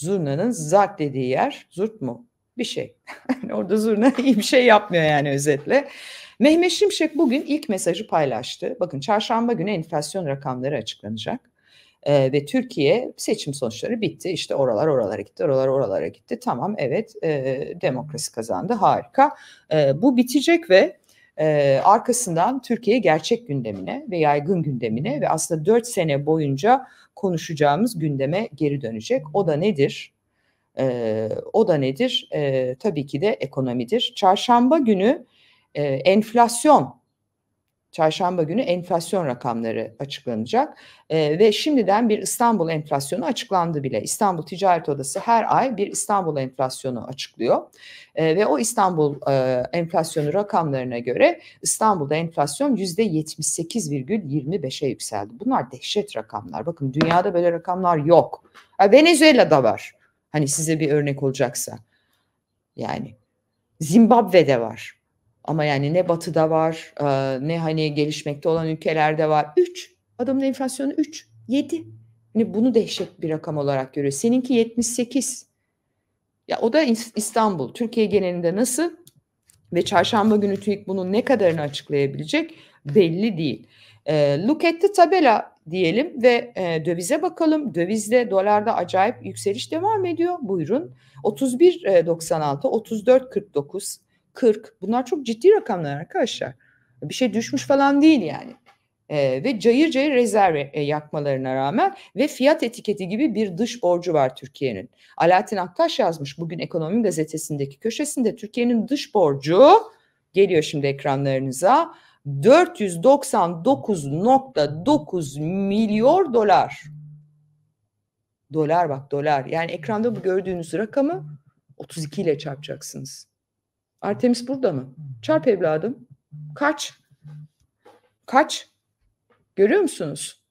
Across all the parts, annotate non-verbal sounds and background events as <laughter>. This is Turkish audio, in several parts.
Zurna'nın zart dediği yer zurt mu? Bir şey. <laughs> Orada zurna <laughs> iyi bir şey yapmıyor yani özetle. Mehmet Şimşek bugün ilk mesajı paylaştı. Bakın çarşamba günü enflasyon rakamları açıklanacak. Ee, ve Türkiye seçim sonuçları bitti. İşte oralar oralara gitti, oralar oralara gitti. Tamam evet e, demokrasi kazandı harika. E, bu bitecek ve e, arkasından Türkiye gerçek gündemine ve yaygın gündemine ve aslında 4 sene boyunca konuşacağımız gündeme geri dönecek. O da nedir? E, o da nedir? E, tabii ki de ekonomidir. Çarşamba günü e, enflasyon Çarşamba günü enflasyon rakamları açıklanacak e, ve şimdiden bir İstanbul enflasyonu açıklandı bile. İstanbul Ticaret Odası her ay bir İstanbul enflasyonu açıklıyor e, ve o İstanbul e, enflasyonu rakamlarına göre İstanbul'da enflasyon yüzde %78,25'e yükseldi. Bunlar dehşet rakamlar. Bakın dünyada böyle rakamlar yok. Ha, Venezuela'da var. Hani size bir örnek olacaksa. Yani Zimbabwe'de var. Ama yani ne batıda var e, ne hani gelişmekte olan ülkelerde var. 3. Adamın enflasyonu 3. 7. yani bunu dehşet bir rakam olarak görüyor. Seninki 78. Ya o da İstanbul. Türkiye genelinde nasıl ve çarşamba günü TÜİK bunun ne kadarını açıklayabilecek belli değil. E, look at the tabela diyelim ve e, dövize bakalım. Dövizde, dolarda acayip yükseliş devam ediyor. Buyurun. 31.96, 34.49 40. Bunlar çok ciddi rakamlar arkadaşlar. Bir şey düşmüş falan değil yani. E, ve cayır cayır rezerv e, yakmalarına rağmen ve fiyat etiketi gibi bir dış borcu var Türkiye'nin. Alaaddin Aktaş yazmış bugün Ekonomi Gazetesi'ndeki köşesinde Türkiye'nin dış borcu geliyor şimdi ekranlarınıza 499.9 milyar dolar. Dolar bak dolar. Yani ekranda bu gördüğünüz rakamı 32 ile çarpacaksınız. Artemis burada mı? Hmm. Çarp evladım. Kaç. Kaç. Görüyor musunuz?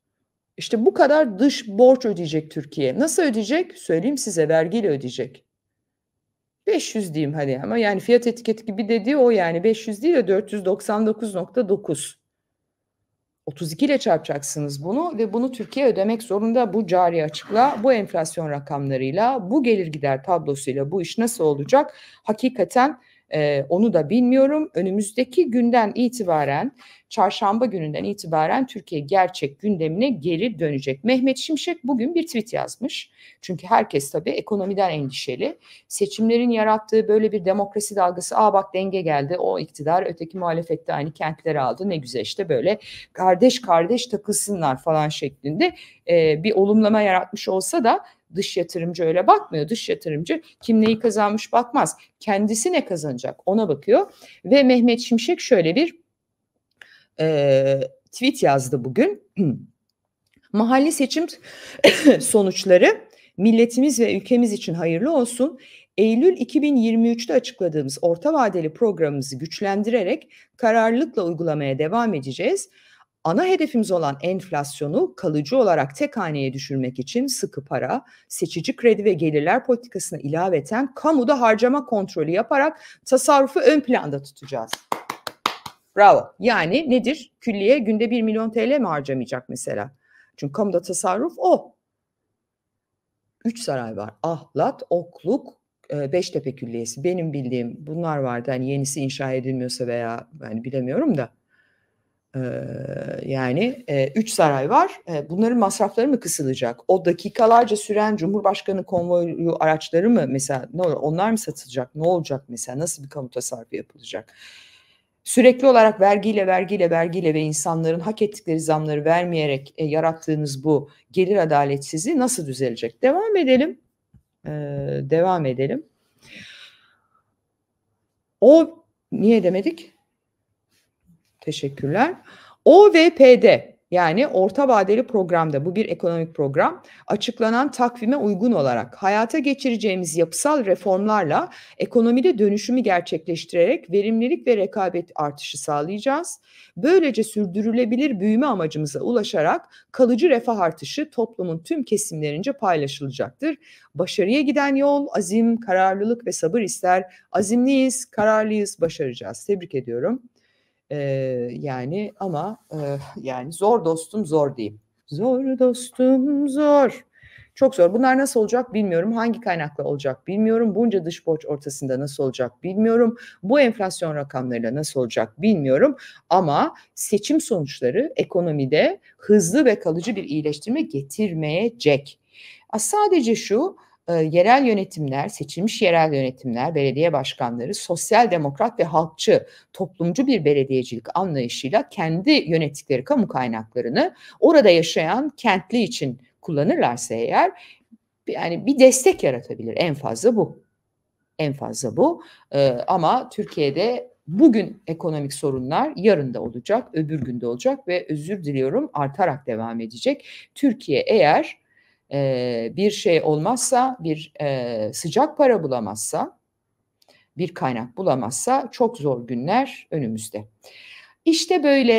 İşte bu kadar dış borç ödeyecek Türkiye. Nasıl ödeyecek? Söyleyeyim size vergiyle ödeyecek. 500 diyeyim hadi ama yani fiyat etiketi gibi dediği o yani 500 değil de 499.9. 32 ile çarpacaksınız bunu ve bunu Türkiye ödemek zorunda bu cari açıkla, bu enflasyon rakamlarıyla, bu gelir gider tablosuyla bu iş nasıl olacak? Hakikaten e, onu da bilmiyorum. Önümüzdeki günden itibaren, çarşamba gününden itibaren Türkiye gerçek gündemine geri dönecek. Mehmet Şimşek bugün bir tweet yazmış. Çünkü herkes tabii ekonomiden endişeli. Seçimlerin yarattığı böyle bir demokrasi dalgası, aa bak denge geldi, o iktidar öteki muhalefette aynı kentleri aldı. Ne güzel işte böyle kardeş kardeş takılsınlar falan şeklinde e, bir olumlama yaratmış olsa da Dış yatırımcı öyle bakmıyor. Dış yatırımcı kim neyi kazanmış bakmaz. Kendisi ne kazanacak ona bakıyor. Ve Mehmet Şimşek şöyle bir e, tweet yazdı bugün. <clears throat> Mahalli seçim <clears throat> sonuçları milletimiz ve ülkemiz için hayırlı olsun. Eylül 2023'te açıkladığımız orta vadeli programımızı güçlendirerek kararlılıkla uygulamaya devam edeceğiz ana hedefimiz olan enflasyonu kalıcı olarak tek haneye düşürmek için sıkı para, seçici kredi ve gelirler politikasına ilaveten kamuda harcama kontrolü yaparak tasarrufu ön planda tutacağız. Bravo. Yani nedir? Külliye günde 1 milyon TL mi harcamayacak mesela? Çünkü kamuda tasarruf o. Üç saray var. Ahlat, Okluk, e, Beştepe Külliyesi. Benim bildiğim bunlar vardı. Yani yenisi inşa edilmiyorsa veya yani bilemiyorum da yani e, üç saray var. E, bunların masrafları mı kısılacak? O dakikalarca süren Cumhurbaşkanı konvoyu araçları mı mesela ne olur, onlar mı satılacak? Ne olacak mesela? Nasıl bir kamu tasarrufu yapılacak? Sürekli olarak vergiyle vergiyle vergiyle ve insanların hak ettikleri zamları vermeyerek e, yarattığınız bu gelir adaletsizliği nasıl düzelecek? Devam edelim. E, devam edelim. O niye demedik? Teşekkürler. OVPD yani orta vadeli programda bu bir ekonomik program açıklanan takvime uygun olarak hayata geçireceğimiz yapısal reformlarla ekonomide dönüşümü gerçekleştirerek verimlilik ve rekabet artışı sağlayacağız. Böylece sürdürülebilir büyüme amacımıza ulaşarak kalıcı refah artışı toplumun tüm kesimlerince paylaşılacaktır. Başarıya giden yol azim, kararlılık ve sabır ister. Azimliyiz, kararlıyız, başaracağız. Tebrik ediyorum. E, yani ama e, yani zor dostum zor diyeyim. Zor dostum zor. Çok zor. Bunlar nasıl olacak bilmiyorum. Hangi kaynakla olacak bilmiyorum. Bunca dış borç ortasında nasıl olacak bilmiyorum. Bu enflasyon rakamlarıyla nasıl olacak bilmiyorum. Ama seçim sonuçları ekonomide hızlı ve kalıcı bir iyileştirme getirmeyecek. Sadece şu e, yerel yönetimler, seçilmiş yerel yönetimler, belediye başkanları sosyal demokrat ve halkçı, toplumcu bir belediyecilik anlayışıyla kendi yönettikleri kamu kaynaklarını orada yaşayan kentli için kullanırlarsa eğer yani bir destek yaratabilir en fazla bu. En fazla bu. E, ama Türkiye'de bugün ekonomik sorunlar yarın da olacak, öbür günde olacak ve özür diliyorum artarak devam edecek. Türkiye eğer e, bir şey olmazsa, bir e, sıcak para bulamazsa, bir kaynak bulamazsa çok zor günler önümüzde. İşte böyle